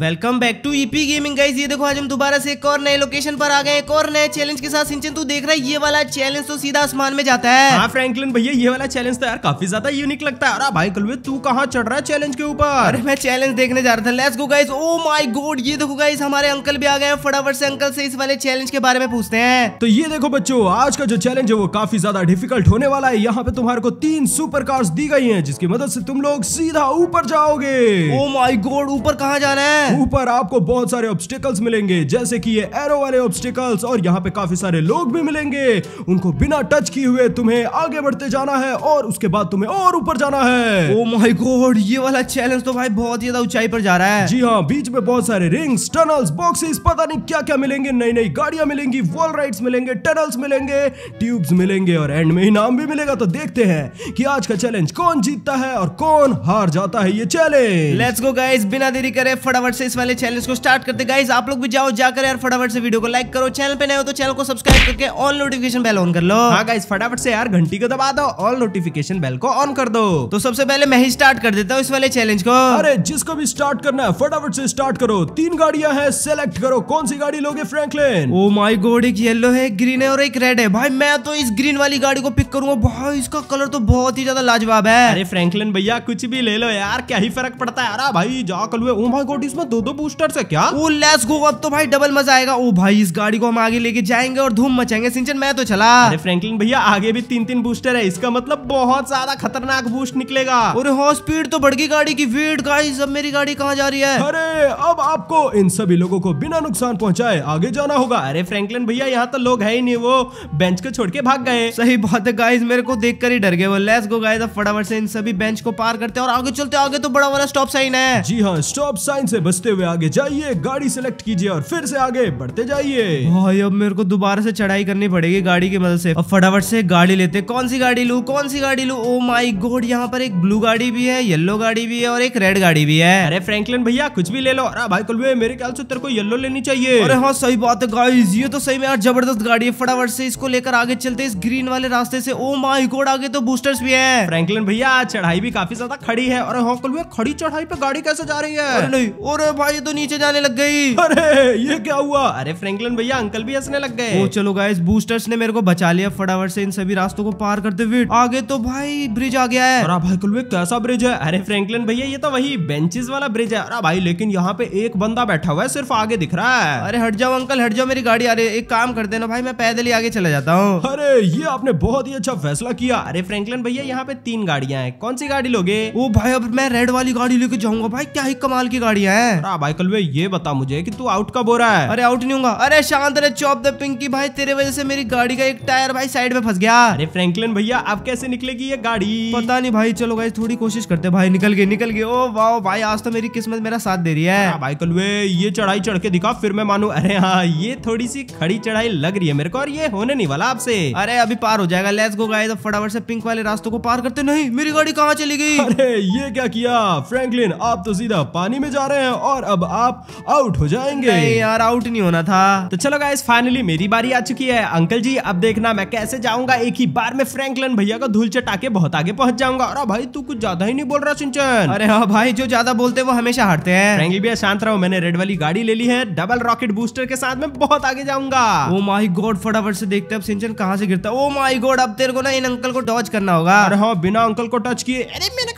welcome back to EP gaming guys ये देखो आज हम दोबारा से एक और नए लोकेशन पर आ गए एक और नए चैलेंज के साथ सिंचन तू देख रहा है ये वाला चैलेंज तो सीधा आसमान में जाता है हाँ फ्रैंकलिन भैया ये वाला चैलेंज तो यार काफी ज्यादा यूनिक लगता है अरे भाई कलवे तू कहाँ चढ़ रहा है चैलेंज के ऊपर अरे मैं चैलेंज देखने जा रहा था less go guys O my गोड ये देखो गाइस हमारे अंकल भी आ गए फटाफट से अंकल से इस वाले चैलेंज के बारे में पूछते हैं तो ये देखो बच्चो आज का जो चैलेंज है वो काफी ज्यादा डिफिकल्ट होने वाला है यहाँ पे तुम्हारे को तीन सुपर कार्स दी गई है जिसकी मदद से तुम लोग सीधा ऊपर जाओगे ओ माई गोड ऊपर कहाँ जाना है हैं ऊपर आपको बहुत सारे ऑब्स्टिकल्स मिलेंगे जैसे कि ये एरो वाले ऑब्स्टिकल्स और यहाँ पे काफी सारे लोग भी मिलेंगे उनको बिना टच किए हुए तुम्हें आगे बढ़ते जाना है और उसके बाद तुम्हें और ऊपर जाना है ओ माय गॉड ये वाला चैलेंज तो भाई बहुत ज्यादा ऊंचाई पर जा रहा है जी हाँ बीच में बहुत सारे रिंग्स टनल्स बॉक्सेस पता नहीं क्या क्या मिलेंगे नई नई गाड़ियां मिलेंगी वॉल राइड्स मिलेंगे टनल्स मिलेंगे ट्यूब्स मिलेंगे और एंड में इनाम भी मिलेगा तो देखते हैं कि आज का चैलेंज कौन जीतता है और कौन हार जाता है ये चैलेंज लेट्स गो गाइस बिना देरी करे फटाफट फटाफट से इस वाले चैलेंज को स्टार्ट करते गाइज आप लोग भी जाओ जाकर यार फटाफट से वीडियो को लाइक करो चैनल पे नए हो तो चैनल को सब्सक्राइब करके ऑल नोटिफिकेशन बेल ऑन कर लो हाँ गाइज फटाफट से यार घंटी को दबा दो ऑल नोटिफिकेशन बेल को ऑन कर दो तो सबसे पहले मैं ही स्टार्ट कर देता हूँ इस वाले चैलेंज को अरे जिसको भी स्टार्ट करना है फटाफट से स्टार्ट करो तीन गाड़ियां हैं सेलेक्ट करो कौन सी गाड़ी लोगे फ्रैंकलिन ओ माई गोड एक येलो है एक ग्रीन है और एक रेड है भाई मैं तो इस ग्रीन वाली गाड़ी को पिक करूंगा भाई इसका कलर तो बहुत ही ज्यादा लाजवाब है अरे फ्रैंकलिन भैया कुछ भी ले लो यार क्या ही फर्क पड़ता है अरे भाई जा कल ओ माई गोड इसमें में दो दो बूस्टर है क्या वो लेस गो अब तो भाई डबल मजा आएगा ओ भाई इस गाड़ी को हम आगे लेके जाएंगे और धूम मचाएंगे सिंचन मैं तो चला अरे भैया आगे भी तीन तीन बूस्टर है इसका मतलब बहुत ज्यादा खतरनाक बूस्ट निकलेगा और स्पीड हाँ, तो बढ़ गई गाड़ी की वेट गाइस अब मेरी गाड़ी कहाँ जा रही है अरे अब आपको इन सभी लोगों को बिना नुकसान पहुँचाए आगे जाना होगा अरे फ्रैंकलिन भैया यहाँ तो लोग है ही नहीं वो बेंच को छोड़ के भाग गए सही बात है गाइस मेरे को देख कर ही डर गए वो लेस गो गाइस अब फटाफट से इन सभी बेंच को पार करते हैं और आगे चलते आगे तो बड़ा वाला स्टॉप साइन है जी हाँ स्टॉप साइन से बस बचते हुए आगे जाइए गाड़ी सिलेक्ट कीजिए और फिर से आगे बढ़ते जाइए भाई अब मेरे को दोबारा से चढ़ाई करनी पड़ेगी गाड़ी की मदद से अब फटाफट से गाड़ी लेते कौन सी गाड़ी लू कौन सी गाड़ी लू ओ माई गोड यहाँ पर एक ब्लू गाड़ी भी है येलो गाड़ी भी है और एक रेड गाड़ी भी है अरे फ्रेंकलिन भैया कुछ भी ले लो अरे भाई कुल मेरे ख्याल से तेरे को येलो लेनी चाहिए अरे हाँ सही बात है गाइज ये तो सही में यार जबरदस्त गाड़ी है फटाफट से इसको लेकर आगे चलते इस ग्रीन वाले रास्ते से ओ माई गोड आगे तो बूस्टर्स भी है फ्रेंकलिन भैया चढ़ाई भी काफी ज्यादा खड़ी है और हाँ कुलवे खड़ी चढ़ाई पे गाड़ी कैसे जा रही है नहीं और अरे भाई तो नीचे जाने लग गई अरे ये क्या हुआ अरे फ्रैंकलिन भैया अंकल भी हंसने लग गए चलो गाइस बूस्टर्स ने मेरे को बचा लिया फटाफट से इन सभी रास्तों को पार करते हुए आगे तो भाई ब्रिज आ गया है अरे भाई कुल कैसा ब्रिज है अरे फ्रेंकलन भैया ये तो वही बेंचेस वाला ब्रिज है अरे भाई लेकिन यहाँ पे एक बंदा बैठा हुआ है सिर्फ आगे दिख रहा है अरे हट जाओ अंकल हट जाओ मेरी गाड़ी आ है एक काम कर देना भाई मैं पैदल ही आगे चला जाता हूँ अरे ये आपने बहुत ही अच्छा फैसला किया अरे फ्रेंकलन भैया यहाँ पे तीन गाड़िया है कौन सी गाड़ी लोगे वो भाई अब मैं रेड वाली गाड़ी लेके जाऊंगा भाई क्या ही कमाल की गाड़िया हैं है भाईकल वे ये बता मुझे कि तू आउट कब हो रहा है अरे आउट नहीं होगा अरे शांत रहे चौप द पिंकी भाई तेरे वजह से मेरी गाड़ी का एक टायर भाई साइड में फंस गया अरे फ्रैंकलिन भैया आप कैसे निकलेगी ये गाड़ी पता नहीं भाई चलो भाई थोड़ी कोशिश करते भाई निकल गए निकल गए ओ वाह भाई आज तो मेरी किस्मत मेरा साथ दे रही है हाँ, भाई वे ये चढ़ाई चढ़ के दिखा फिर मैं मानू अरे हाँ ये थोड़ी सी खड़ी चढ़ाई लग रही है मेरे को और ये होने नहीं वाला आपसे अरे अभी पार हो जाएगा लेस गो गाय फटाफट से पिंक वाले रास्तों को पार करते नहीं मेरी गाड़ी कहाँ चली गई अरे ये क्या किया फ्रैंकलिन आप तो सीधा पानी में जा रहे हैं और अब आप आउट हो जाएंगे नहीं यार आउट नहीं होना था तो चलो गाइस फाइनली मेरी बारी आ चुकी है अंकल जी अब देखना मैं कैसे जाऊंगा एक ही बार में फ्रैंकलिन भैया को धूल चटा के बहुत आगे पहुंच जाऊंगा अरे भाई तू कुछ ज्यादा ही नहीं बोल रहा सिंचन अरे हाँ भाई जो ज्यादा बोलते वो हमेशा हारते हैं भैया शांत रहो मैंने रेड वाली गाड़ी ले ली है डबल रॉकेट बूस्टर के साथ में बहुत आगे जाऊंगा ओ माई गॉड फटाफट से देखते अब सिंचन कहाँ से गिरता ओ माई गॉड अब तेरे को ना इन अंकल को टॉच करना होगा अरे हाँ बिना अंकल को टच किए अरे मेरे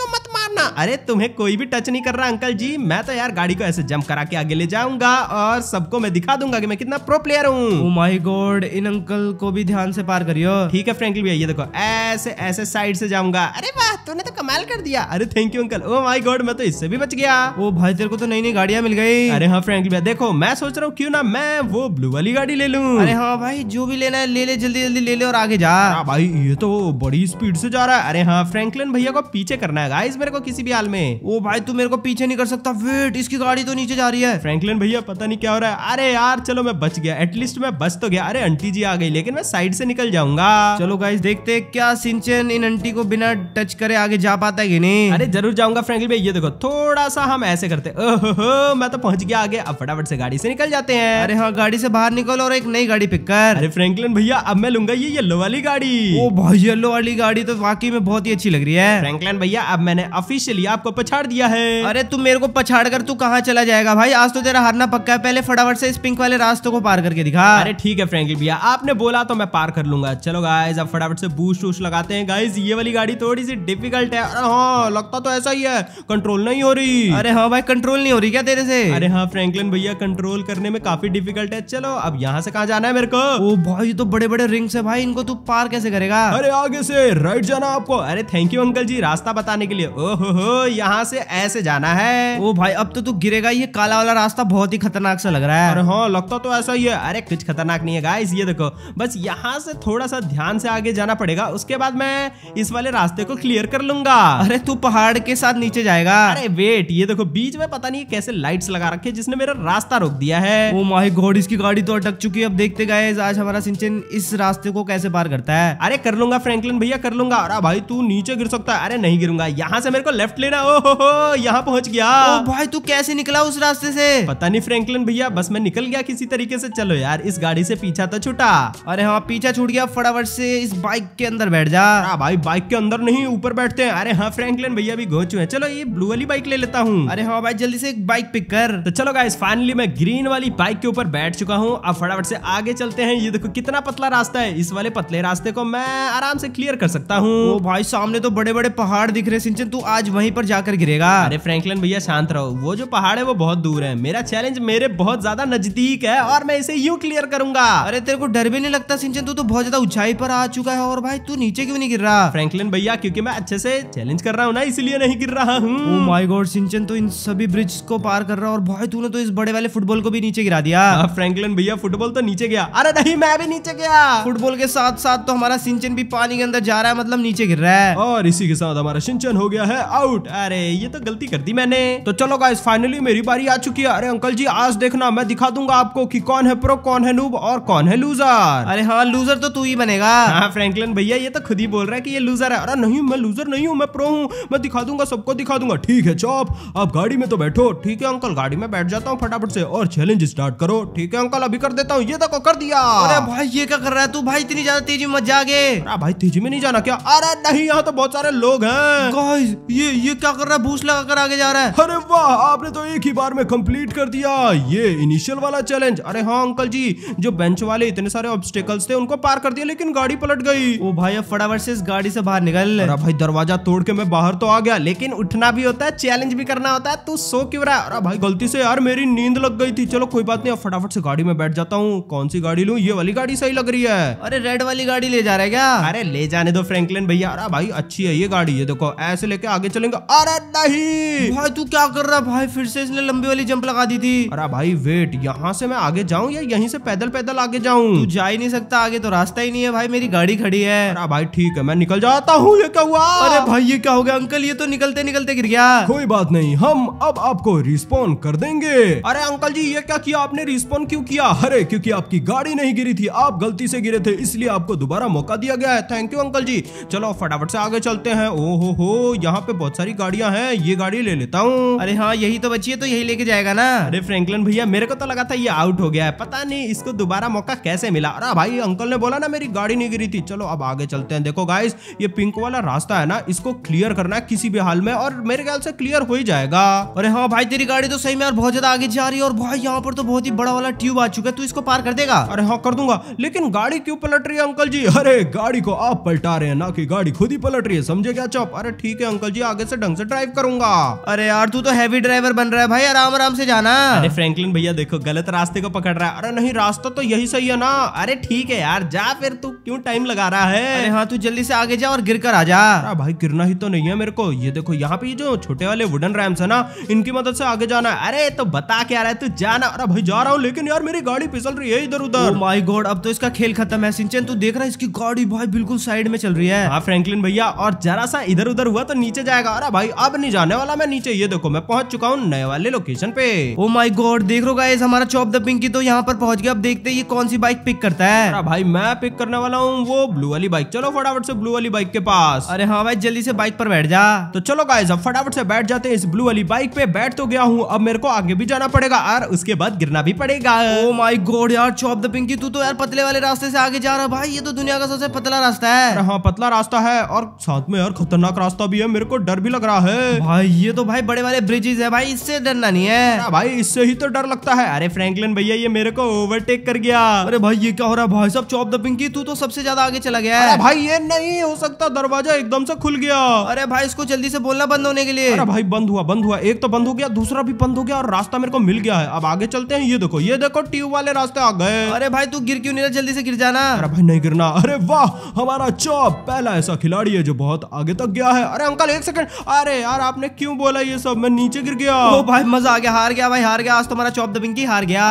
ना अरे तुम्हें कोई भी टच नहीं कर रहा अंकल जी मैं तो यार गाड़ी को ऐसे जम करा के आगे ले जाऊंगा और सबको मैं दिखा दूंगा कि मैं कितना प्रो प्लेयर हूँ माई oh गोड इन अंकल को भी ध्यान से पार करियो ठीक है फ्रेंकली भैया ये देखो ऐसे ऐसे साइड से जाऊंगा अरे वाह तूने तो कमाल कर दिया अरे thank you uncle oh my god मैं तो इससे भी बच गया ओ oh भाई तेरे को तो नई नई गाड़िया मिल गई अरे हाँ फ्रेंकली भैया देखो मैं सोच रहा हूँ क्यों ना मैं वो ब्लू वाली गाड़ी ले लूँ अरे हाँ भाई जो भी लेना है ले ले जल्दी जल्दी ले ले और आगे जा भाई ये तो बड़ी स्पीड से जा रहा है अरे हाँ फ्रेंकलिन भैया को पीछे करना है गाइस मेरे को किसी भी हाल में ओ भाई तू मेरे को पीछे नहीं कर सकता वेट इसकी गाड़ी तो नीचे जा रही है फ्रेंकलिन भैया पता नहीं क्या हो रहा है अरे यार चलो मैं बच गया एटलीस्ट मैं बच तो गया अरे आंटी जी आ गई लेकिन मैं साइड से निकल जाऊंगा चलो गाइस देखते क्या सिंचन इन आंटी को बिना टच करे आगे जा पाता है कि नहीं अरे जरूर जाऊंगा फ्रेंकलिन भैया ये देखो थोड़ा सा हम ऐसे करते मैं तो पहुंच गया आगे अब फटाफट से गाड़ी से निकल जाते हैं अरे हाँ गाड़ी से बाहर निकल और एक नई गाड़ी पिक कर अरे फ्रेंकलिन भैया अब मैं लूंगा ये येलो वाली गाड़ी ओ भाई येलो वाली गाड़ी तो वाकई में बहुत ही अच्छी लग रही है फ्रेंकलिन भैया अब मैंने अफी ऑफिशियली आपको पछाड़ दिया है अरे तू मेरे को पछाड़ कर तू कहाँ चला जाएगा भाई आज तो तेरा हारना पक्का है पहले फटाफट से इस पिंक वाले रास्तों को पार करके दिखा अरे ठीक है फ्रेंकली भैया आपने बोला तो मैं पार कर लूंगा चलो गाइज अब फटाफट से बूस्ट वूस्ट लगाते हैं गाइज ये वाली गाड़ी थोड़ी सी डिफिकल्ट है अरे हाँ लगता तो ऐसा ही है कंट्रोल नहीं हो रही अरे हाँ भाई कंट्रोल नहीं हो रही क्या तेरे से अरे हाँ फ्रेंकलिन भैया कंट्रोल करने में काफी डिफिकल्ट है चलो अब यहाँ से कहाँ जाना है मेरे को ओ भाई तो बड़े बड़े रिंग्स है भाई इनको तू पार कैसे करेगा अरे आगे से राइट जाना आपको अरे थैंक यू अंकल जी रास्ता बताने के लिए ओह हो यहाँ से ऐसे जाना है ओ भाई अब तो तू गिरेगा ये काला वाला रास्ता बहुत ही खतरनाक सा लग रहा है अरे हाँ लगता तो ऐसा ही है अरे कुछ खतरनाक नहीं है गाइस ये देखो बस यहाँ से थोड़ा सा ध्यान से आगे जाना पड़ेगा उसके बाद मैं इस वाले रास्ते को क्लियर कर लूंगा अरे तू पहाड़ के साथ नीचे जाएगा अरे वेट ये देखो बीच में पता नहीं कैसे लाइट लगा रखे जिसने मेरा रास्ता रोक दिया है वो माही घोड़ इसकी गाड़ी तो अटक चुकी है अब देखते गए आज हमारा सिंचन इस रास्ते को कैसे पार करता है अरे कर लूंगा फ्रेंकलिन भैया कर लूंगा अरे भाई तू नीचे गिर सकता है अरे नहीं गिरूंगा यहाँ से मेरे को लेफ्ट लेना ओ हो हो यहाँ पहुँच गया ओ भाई तू कैसे निकला उस रास्ते से पता नहीं फ्रैंकलिन भैया बस मैं निकल गया किसी तरीके से चलो यार इस गाड़ी से पीछा तो छुटा अरे हाँ पीछा छूट गया फटाफट से इस बाइक के अंदर बैठ जा आ भाई बाइक के अंदर नहीं ऊपर बैठते हैं अरे हाँ फ्रेंकलिन भैया भी घोचू है चलो ये ब्लू वाली बाइक ले लेता हूँ अरे हाँ भाई जल्दी से एक बाइक पिक कर तो चलो गाइस फाइनली मैं ग्रीन वाली बाइक के ऊपर बैठ चुका हूँ अब फटाफट से आगे चलते हैं ये देखो कितना पतला रास्ता है इस वाले पतले रास्ते को मैं आराम से क्लियर कर सकता हूँ भाई सामने तो बड़े बड़े पहाड़ दिख रहे सिंचन तू आज वहीं पर जाकर गिरेगा अरे फ्रैंकलिन भैया शांत रहो वो जो पहाड़ है वो बहुत दूर है मेरा चैलेंज मेरे बहुत ज्यादा नजदीक है और मैं इसे यू क्लियर करूंगा अरे तेरे को डर भी नहीं लगता सिंचन तू तो बहुत ज्यादा ऊंचाई पर आ चुका है और भाई तू नीचे क्यों नहीं गिर रहा फ्रेंकलिन भैया क्यूँकी मैं अच्छे से चैलेंज कर रहा हूँ ना इसीलिए नहीं गिर रहा हूँ माई गोड सिंचन तो इन सभी ब्रिज को पार कर रहा और भाई तू तो इस बड़े वाले फुटबॉल को भी नीचे गिरा दिया हाँ, फ्रेंकलिन भैया फुटबॉल तो नीचे गया अरे नहीं मैं भी नीचे गया फुटबॉल के साथ साथ तो हमारा सिंचन भी पानी के अंदर जा रहा है मतलब नीचे गिर रहा है और इसी के साथ हमारा सिंचन हो गया है आउट अरे ये तो गलती कर दी मैंने तो चलो गाइस फाइनली मेरी बारी आ चुकी है अरे अंकल जी आज देखना मैं दिखा दूंगा आपको कि कौन है प्रो कौन है नूब और कौन है लूजर अरे हाँ लूजर तो तू ही बनेगा हाँ फ्रेंकलिन भैया ये तो खुद ही बोल रहा है की ये लूजर है अरे नहीं मैं लूजर नहीं हूँ मैं प्रो हूँ मैं दिखा दूंगा सबको दिखा दूंगा ठीक है चौप आप गाड़ी में तो बैठो ठीक है अंकल गाड़ी में बैठ जाता हूँ फटाफट से और चैलेंज स्टार्ट करो ठीक है अंकल अभी कर देता हूँ ये तो कर दिया अरे भाई ये क्या कर रहा है तू भाई इतनी ज्यादा तेजी मत जागे भाई तेजी में नहीं जाना क्या अरे नहीं यहाँ तो बहुत सारे लोग हैं ये ये क्या कर रहा है भूस लगा कर आगे जा रहा है अरे वाह आपने तो एक ही बार में कंप्लीट कर दिया ये इनिशियल वाला चैलेंज अरे हाँ अंकल जी जो बेंच वाले इतने सारे ऑब्स्टेकल्स थे उनको पार कर दिया लेकिन गाड़ी पलट गई वो भाई अब फटाफट से इस गाड़ी से बाहर निकल अरे भाई दरवाजा तोड़ के मैं बाहर तो आ गया लेकिन उठना भी होता है चैलेंज भी करना होता है तू तो सो क्यों रहा अरे भाई गलती से यार मेरी नींद लग गई थी चलो कोई बात नहीं अब फटाफट से गाड़ी में बैठ जाता हूँ कौन सी गाड़ी लू ये वाली गाड़ी सही लग रही है अरे रेड वाली गाड़ी ले जा रहा है क्या अरे ले जाने दो फ्रेंकलिन भैया अरे भाई अच्छी है ये गाड़ी ये देखो ऐसे लेके आगे आगे चलेंगे अरे नहीं भाई तू क्या कर रहा है भाई फिर से इसने लंबी वाली जंप लगा दी थी अरे भाई वेट यहाँ से मैं आगे जाऊँ या यहीं से पैदल पैदल आगे जाऊँ तू जा ही नहीं सकता आगे तो रास्ता ही नहीं है भाई मेरी गाड़ी खड़ी है अरे भाई ठीक है मैं निकल जाता हूँ ये क्या हुआ अरे भाई ये क्या हो गया अंकल ये तो निकलते निकलते गिर गया कोई बात नहीं हम अब आपको रिस्पॉन कर देंगे अरे अंकल जी ये क्या किया आपने रिस्पॉन क्यों किया अरे क्योंकि आपकी गाड़ी नहीं गिरी थी आप गलती से गिरे थे इसलिए आपको दोबारा मौका दिया गया है थैंक यू अंकल जी चलो फटाफट से आगे चलते हैं ओ हो हो यहाँ पे बहुत सारी गाड़िया हैं ये गाड़ी ले लेता हूँ अरे हाँ यही तो बची है तो यही लेके जाएगा ना अरे फ्रेंकलिन भैया मेरे को तो लगा था ये आउट हो गया है पता नहीं इसको दोबारा मौका कैसे मिला अरे भाई अंकल ने बोला ना मेरी गाड़ी नहीं गिरी थी चलो अब आगे चलते हैं देखो गाइस ये पिंक वाला रास्ता है ना इसको क्लियर करना है किसी भी हाल में और मेरे ख्याल से क्लियर हो ही जाएगा अरे हाँ भाई तेरी गाड़ी तो सही में और बहुत ज्यादा आगे जा रही है और भाई यहाँ पर तो बहुत ही बड़ा वाला ट्यूब आ चुका है तू इसको पार कर देगा अरे हाँ कर दूंगा लेकिन गाड़ी क्यों पलट रही है अंकल जी अरे गाड़ी को आप पलटा रहे हैं ना कि गाड़ी खुद ही पलट रही है समझे क्या चौप अरे ठीक है अंकल जी आगे से ढंग से ड्राइव करूंगा अरे यार तू तो हैवी ड्राइवर बन रहा है भाई आराम आराम से जाना अरे फ्रैंकलिन भैया देखो गलत रास्ते को पकड़ रहा है अरे नहीं रास्ता तो यही सही है ना अरे ठीक है यार जा फिर तू क्यों टाइम लगा रहा है अरे हाँ तू जल्दी से आगे जा और गिर कर आ जा भाई गिरना ही तो नहीं है मेरे को ये देखो यहाँ पे जो छोटे वाले वुडन रैम्स है ना इनकी मदद से आगे जाना है अरे तो बता क्या रहा है तू जाना अरे भाई जा रहा हूँ लेकिन यार मेरी गाड़ी फिसल रही है इधर उधर माई oh गोड अब तो इसका खेल खत्म है सिंचन तू देख रहा है इसकी गाड़ी भाई बिल्कुल साइड में चल रही है फ्रेंकलिन हाँ, भैया और जरा सा इधर उधर हुआ तो नीचे जाए जाएगा अरे भाई अब नहीं जाने वाला मैं नीचे ये देखो मैं पहुंच चुका हूँ नए वाले लोकेशन पे ओ माई गॉड देख रो गाइस हमारा चॉप द पिंकी तो यहाँ पर पहुंच गया अब देखते ये कौन सी बाइक पिक करता है अरे भाई मैं पिक करने वाला हूँ वो ब्लू वाली बाइक चलो फटाफट से ब्लू वाली बाइक के पास अरे हाँ भाई जल्दी से बाइक पर बैठ जा तो चलो गाइस अब फटाफट से बैठ जाते हैं इस ब्लू वाली बाइक पे बैठ तो गया हूँ अब मेरे को आगे भी जाना पड़ेगा और उसके बाद गिरना भी पड़ेगा ओ माई गोड यार चॉप द पिंकी तू तो यार पतले वाले रास्ते से आगे जा रहा भाई ये तो दुनिया का सबसे पतला रास्ता है हाँ पतला रास्ता है और साथ में यार खतरनाक रास्ता भी है मेरे को डर भी लग रहा है भाई ये तो भाई बड़े वाले ब्रिजेज है भाई इससे डरना नहीं है भाई इससे ही तो डर लगता है अरे फ्रेंकलिन भैया ये मेरे को ओवरटेक कर गया अरे भाई ये क्या हो रहा है भाई सब चौप द पिंकी तू तो सबसे ज्यादा आगे चला गया है भाई ये नहीं हो सकता दरवाजा एकदम से खुल गया अरे भाई इसको जल्दी से बोलना बंद होने के लिए अरे भाई बंद हुआ बंद हुआ एक तो बंद हो गया दूसरा भी बंद हो गया और रास्ता मेरे को मिल गया है अब आगे चलते हैं ये देखो ये देखो ट्यूब वाले रास्ते आ गए अरे भाई तू गिर क्यों नहीं जल्दी से गिर जाना अरे भाई नहीं गिरना अरे वाह हमारा चौप पहला ऐसा खिलाड़ी है जो बहुत आगे तक गया है अरे अंकल एक सेकंड सेकंड अरे यार आपने क्यों बोला ये सब मैं नीचे गिर गया ओ भाई मजा आ गया हार गया भाई हार गया आज तुम्हारा तो चौप दबिंगी हार गया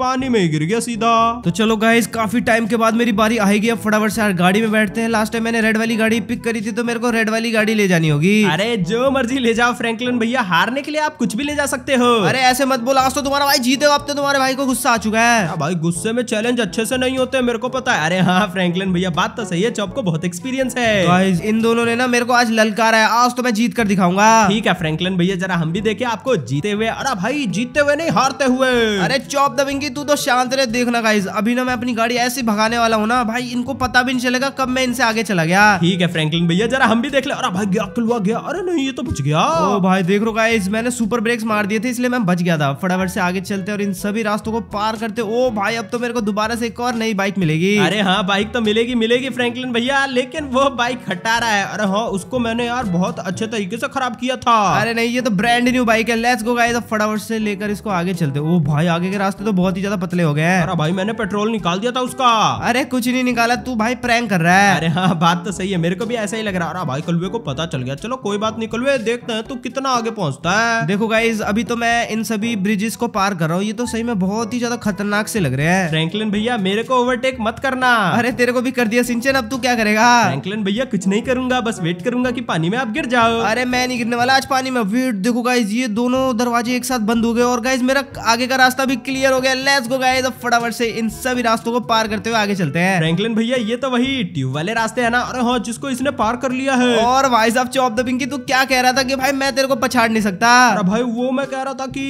पानी में गिर गया सीधा तो चलो गाइस काफी टाइम के बाद मेरी बारी आएगी अब फटाफट से गाड़ी में बैठते हैं लास्ट टाइम मैंने रेड वाली गाड़ी पिक करी थी तो मेरे को रेड वाली गाड़ी ले जानी होगी अरे जो मर्जी ले जाओ फ्रेंकलिन भैया हारने के लिए आप कुछ भी ले जा सकते हो अरे ऐसे मत बोला आज तो तुम्हारा भाई जीते हो अब तो तुम्हारे भाई को गुस्सा आ चुका है भाई गुस्से में चैलेंज अच्छे से नहीं होते मेरे को पता है अरे हाँ फ्रेंकलिन भैया बात तो सही है चौप को बहुत एक्सपीरियंस है इन दोनों ने ना मेरे को आज ललकारा है आज तो मैं जीत कर दिखाऊंगा ठीक है फ्रैंकलिन भैया जरा हम भी देखे आपको जीते हुए अरे भाई जीते हुए नहीं हारते हुए अरे चौप दबेंगी तू तो शांत रहे देखना का अभी ना मैं अपनी गाड़ी ऐसी भगाने वाला हूँ ना भाई इनको पता भी नहीं चलेगा कब मैं इनसे आगे चला गया ठीक है फ्रेंकलिन भैया जरा हम भी देख ले अरे भाई गया खुलवा गया अरे नहीं ये तो बच गया भाई देख रो का मैंने सुपर ब्रेक्स मार दिए थे इसलिए मैं बच गया था फटाफट से आगे चलते और इन सभी रास्तों को पार करते ओ भाई अब तो मेरे को दोबारा से एक और नई बाइक मिलेगी अरे हाँ बाइक तो मिलेगी मिलेगी फ्रैंकलिन भैया लेकिन वो बाइक हटा रहा है अरे हाँ उसको मैंने यार बहुत अच्छे तरीके से खराब किया था अरे नहीं ये तो ब्रांड न्यू बाइक है लेट्स गो गाइस फटाफट से लेकर इसको आगे चलते वो भाई आगे के रास्ते तो बहुत ही ज्यादा पतले हो गए अरे भाई मैंने पेट्रोल निकाल दिया था उसका अरे कुछ नहीं निकाला तू भाई प्रैंक कर रहा है अरे हाँ बात तो सही है मेरे को भी ऐसा ही लग रहा है भाई कलवे को पता चल गया चलो कोई बात नहीं कलवे देखते हैं तू कितना आगे पहुँचता है देखो गाइज अभी तो मैं इन सभी ब्रिजेस को पार कर रहा हूँ ये तो सही में बहुत ही ज्यादा खतरनाक से लग रहे हैं फ्रैंकलिन भैया मेरे को ओवरटेक मत करना अरे तेरे को भी कर दिया सिंचन अब तू क्या करेगा फ्रैंकलिन भैया कुछ नहीं करूंगा बस वेट करूंगा की पानी में आप गिर जाओ अरे मैं नहीं गिरने वाला आज पानी में वीट देखो गाइज ये दोनों दरवाजे एक साथ बंद हो गए और गाइज मेरा आगे का रास्ता भी क्लियर हो गया लेस गो गाइज फटाफट से इन सभी रास्तों को पार करते हुए आगे चलते हैं फ्रैंकलिन भैया ये तो वही ट्यूब वाले रास्ते है ना अरे हाँ जिसको इसने पार कर लिया है और भाई साहब चौप द पिंकी तू क्या कह रहा था की भाई मैं तेरे को पछाड़ नहीं सकता भाई वो मैं कह रहा था की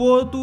वो तू